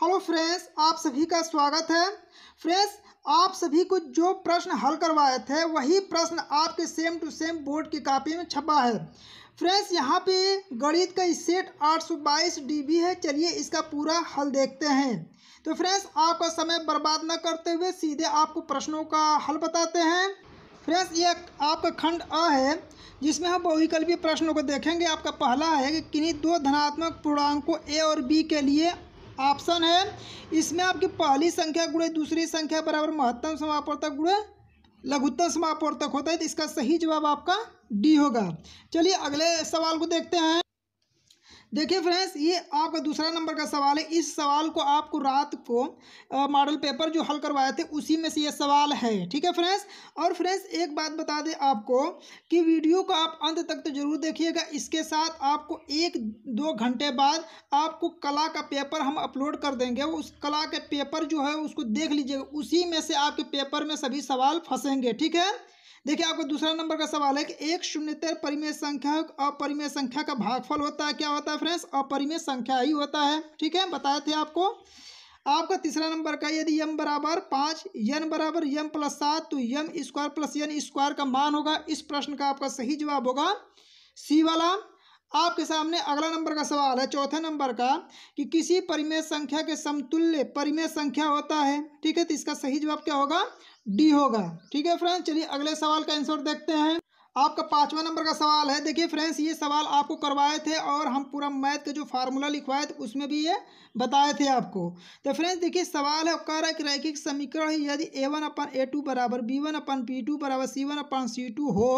hello friends आप सभी का स्वागत है फ्रेंड्स आप सभी को जो प्रश्न हल करवाए थे वही प्रश्न आपके सेम टू सेम बोर्ड की कॉपी में छपा है फ्रेंड्स यहाँ पे गणित का सेट 822 डीबी है चलिए इसका पूरा हल देखते हैं तो फ्रेंड्स आपका समय बर्बाद न करते हुए सीधे आपको प्रश्नों का हल बताते हैं फ्रेंड्स ये आपका खंड अ है जिसमें हम बहुविकल्पीय प्रश्नों को देखेंगे आपका पहला है कि किन्हीं दो धनात्मक पूर्णांकों ए और बी के लिए ऑप्शन है इसमें आपकी पहली संख्या गुड़े दूसरी संख्या बराबर महत्तम समापवर्तक गुड़े लघुत्तम समापवर्तक होता है तो इसका सही जवाब आपका डी होगा चलिए अगले सवाल को देखते हैं देखिए फ्रेंड्स ये आपका दूसरा नंबर का सवाल है इस सवाल को आपको रात को मॉडल पेपर जो हल करवाए थे उसी में से ये सवाल है ठीक है फ्रेंड्स और फ्रेंड्स एक बात बता दें आपको कि वीडियो को आप अंत तक तो जरूर देखिएगा इसके साथ आपको एक दो घंटे बाद आपको कला का पेपर हम अपलोड कर देंगे उस कला के पेपर जो है उसको देख लीजिएगा उसी में से आपके पेपर में सभी सवाल फंसेंगे ठीक है देखिए आपका दूसरा नंबर का सवाल है कि एक शून्यतर परिमेय संख्या अपरिमेय संख्या का भागफल होता है क्या होता है फ्रेंड्स अपरिमेय संख्या ही होता है ठीक है बताए थे आपको आपका तीसरा नंबर का यदि यम बराबर पाँच यन बराबर यम प्लस सात तो m square plus n square का मान होगा इस प्रश्न का आपका सही जवाब होगा सी वाला आपके सामने अगला नंबर का सवाल है चौथे नंबर का कि किसी परिमेय संख्या के समतुल्य परिमेय संख्या होता है ठीक है तो इसका सही जवाब क्या होगा डी होगा ठीक है फ्रेंड्स चलिए अगले सवाल का आंसर देखते हैं आपका पाँचवा नंबर का सवाल है देखिए फ्रेंड्स ये सवाल आपको करवाए थे और हम पूरा मैथ का जो फार्मूला लिखवाए थे उसमें भी ये बताए थे आपको तो फ्रेंड्स देखिए सवाल है कह रहा है कि रैखिक समीकरण है यदि a one upon a two बराबर b one upon b two बराबर c one upon C to हो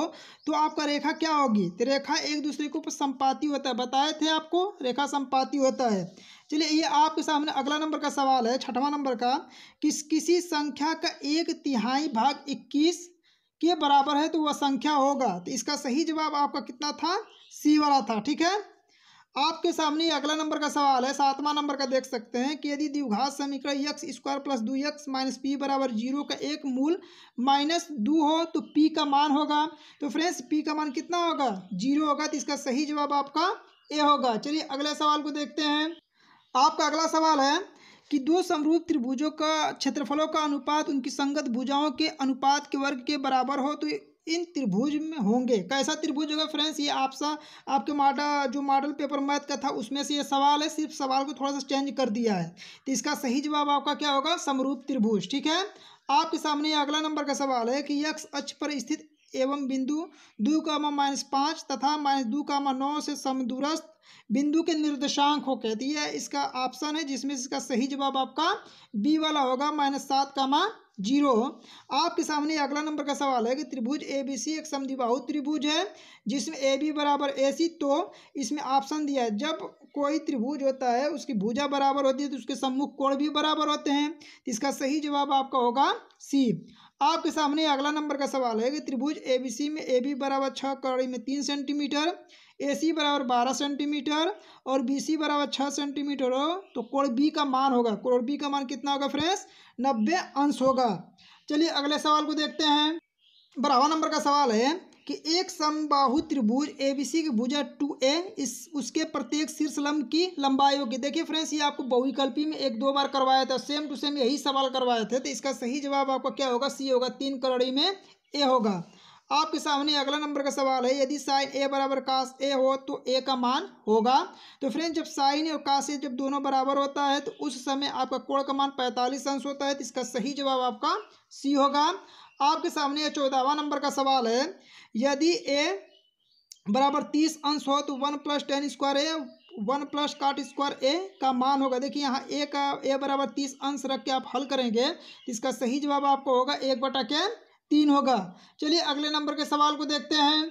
तो आपका रेखा क्या होगी तो रेखा एक दूसरे के ऊपर संपाति होता है बताए थे आपको रेखा संपाति होता है चलिए ये आपके सामने अगला नंबर का सवाल है छठवां नंबर का किस किसी संख्या का एक तिहाई भाग इक्कीस के बराबर है तो वह संख्या होगा तो इसका सही जवाब आपका कितना था सी वाला था ठीक है आपके सामने अगला नंबर का सवाल है सातवां नंबर का देख सकते हैं कि यदि द्विघात समीकरण यक्स स्क्वायर प्लस दो यक्स माइनस पी बराबर जीरो का एक मूल माइनस दो हो तो पी का मान होगा तो फ्रेंड्स पी का मान कितना होगा जीरो होगा तो इसका सही जवाब आपका ए होगा चलिए अगले सवाल को देखते हैं आपका अगला सवाल है कि दो समरूप त्रिभुजों का क्षेत्रफलों का अनुपात उनकी संगत भुजाओं के अनुपात के वर्ग के बराबर हो तो इन त्रिभुज में होंगे कैसा त्रिभुज होगा फ्रेंड्स ये आपसा आपके मॉडल जो मॉडल पेपर मैथ का था उसमें से ये सवाल है सिर्फ सवाल को थोड़ा सा चेंज कर दिया है तो इसका सही जवाब आपका क्या होगा समरूप त्रिभुज ठीक है आपके सामने अगला नंबर का सवाल है कि यक्ष अक्ष पर स्थित एवं बिंदु दो कामा माइनस पाँच तथा माइनस दो कामा नौ से समदूरस्थ बिंदु के निर्देशांक हो कहती है इसका ऑप्शन है जिसमें इसका सही जवाब आपका बी वाला होगा माइनस सात कामा जीरो आपके सामने अगला नंबर का सवाल है कि त्रिभुज ए बी सी एक समदिबाहु त्रिभुज है जिसमें ए बी बराबर ए सी तो इसमें ऑप्शन दिया है जब कोई त्रिभुज होता है उसकी भुजा बराबर होती है तो उसके सम्मुख कोण भी बराबर होते हैं इसका सही जवाब आपका होगा सी आपके सामने अगला नंबर का सवाल है कि त्रिभुज एबीसी में ए बी बराबर छः कौड़ी में तीन सेंटीमीटर ए सी बराबर बारह सेंटीमीटर और बी सी बराबर छः सेंटीमीटर हो तो कोण बी का मान होगा कोण बी का मान कितना होगा फ्रेंड्स नब्बे अंश होगा चलिए अगले सवाल को देखते हैं बारहवा नंबर का सवाल है कि एक समबाहु त्रिभुज ए बी सी की भुजा टू ए इस उसके प्रत्येक शीर्ष लंब की लंबाई होगी देखिए फ्रेंड्स ये आपको बहुविकल्पी में एक दो बार करवाया था सेम टू सेम यही सवाल करवाए थे तो इसका सही जवाब आपका क्या होगा सी होगा तीन करोड़ी में ए होगा आपके सामने अगला नंबर का सवाल है यदि साइन ए बराबर काश ए हो तो ए का मान होगा तो फ्रेंड्स जब साइन और काश ए जब दोनों बराबर होता है तो उस समय आपका कोण का मान पैंतालीस अंश होता है तो इसका सही जवाब आपका सी होगा आपके सामने यह चौदहवा नंबर का सवाल है यदि ए बराबर तीस अंश हो तो one plus tan square a one plus cot square a का मान होगा देखिए यहाँ ए का ए बराबर तीस अंश रख के आप हल करेंगे तो इसका सही जवाब आपको होगा एक बटा के तीन होगा चलिए अगले नंबर के सवाल को देखते हैं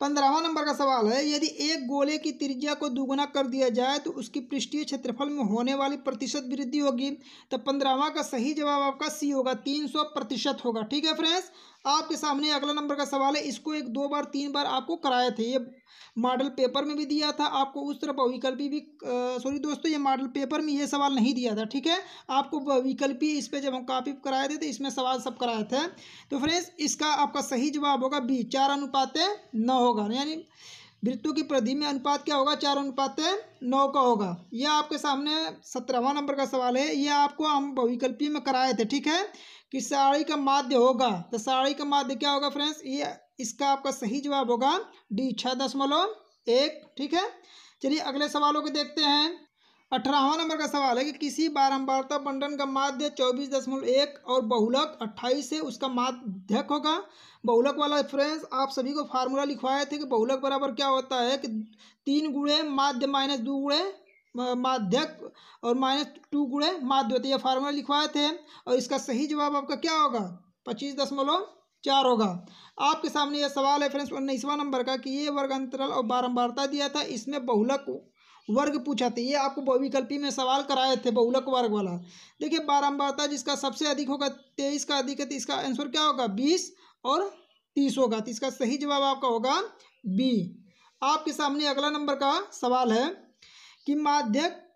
पंद्रहवा नंबर का सवाल है यदि एक गोले की त्रिज्या को दुगुना कर दिया जाए तो उसकी पृष्ठीय क्षेत्रफल में होने वाली प्रतिशत वृद्धि होगी तो पंद्रहवा का सही जवाब आपका सी होगा तीन सौ प्रतिशत होगा ठीक है फ्रेंड्स आपके सामने अगला नंबर का सवाल है इसको एक दो बार तीन बार आपको कराए थे ये मॉडल पेपर में भी दिया था आपको उस तरह बहुविकल्पी भी सॉरी दोस्तों ये मॉडल पेपर में ये सवाल नहीं दिया था ठीक है आपको बहुविकल्पी इस पर जब हम कापी कराए थे तो इसमें सवाल सब कराए थे तो फ्रेंड्स इसका आपका सही जवाब होगा बी चार अनुपात नौ होगा यानी वृत्तों की प्रधि में अनुपात क्या होगा चार अनुपात नौ का होगा यह आपके सामने सत्रहवा नंबर का सवाल है यह आपको हम बहुविकल्पी में कराए थे ठीक है कि साड़ी का माध्य होगा तो साड़ी का माध्य क्या होगा फ्रेंड्स ये इसका आपका सही जवाब होगा डी छः दशमलव एक ठीक है चलिए अगले सवालों को देखते हैं अठारहवा नंबर का सवाल है कि किसी बारंबारता बंटन का माध्य चौबीस दशमलव एक और बहुलक अट्ठाईस है उसका माध्यक होगा बहुलक वाला फ्रेंड्स आप सभी को फार्मूला लिखवाए थे कि बहुलक बराबर क्या होता है कि तीन गुड़े माध्य माइनस दो गुड़े माध्यक और माइनस टू गुड़े माध्य होते यह फार्मूला लिखवाए थे और इसका सही जवाब आपका क्या होगा पच्चीस दशमलव चार होगा आपके सामने यह सवाल है फ्रेंड्स उन्नीसवा नंबर का कि ये वर्ग अंतरल और बारंबारता दिया था इसमें बहुलक वर्ग पूछा था ये आपको बहुविकल्पी में सवाल कराए थे बहुलक वर्ग वाला देखिए बारंबारता जिसका सबसे अधिक होगा तेईस का अधिक है तो इसका आंसर क्या होगा बीस और तीस होगा तो इसका सही जवाब आपका होगा बी आपके सामने अगला नंबर का सवाल है कि माध्यक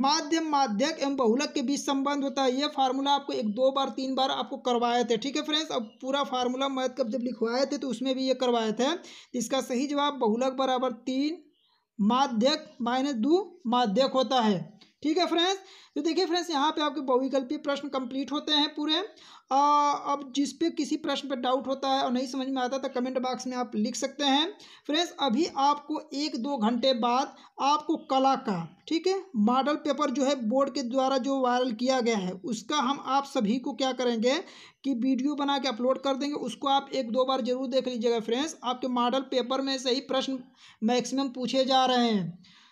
माध्यम माध्यक एवं बहुलक के बीच संबंध होता है ये फार्मूला आपको एक दो बार तीन बार आपको करवाए थे ठीक है फ्रेंड्स अब पूरा फार्मूला मैथ कब जब लिखवाए थे तो उसमें भी ये करवाए थे इसका सही जवाब बहुलक बराबर तीन माध्यक माइनस दो माध्यक होता है ठीक है फ्रेंड्स तो देखिए फ्रेंड्स यहाँ पे आपके बहुविकल्पीय प्रश्न कंप्लीट होते हैं पूरे आ, अब जिस पे किसी प्रश्न पर डाउट होता है और नहीं समझ में आता तो कमेंट बॉक्स में आप लिख सकते हैं फ्रेंड्स अभी आपको एक दो घंटे बाद आपको कला का ठीक है मॉडल पेपर जो है बोर्ड के द्वारा जो वायरल किया गया है उसका हम आप सभी को क्या करेंगे कि वीडियो बना के अपलोड कर देंगे उसको आप एक दो बार जरूर देख लीजिएगा फ्रेंड्स आपके मॉडल पेपर में से ही प्रश्न मैक्सिमम पूछे जा रहे हैं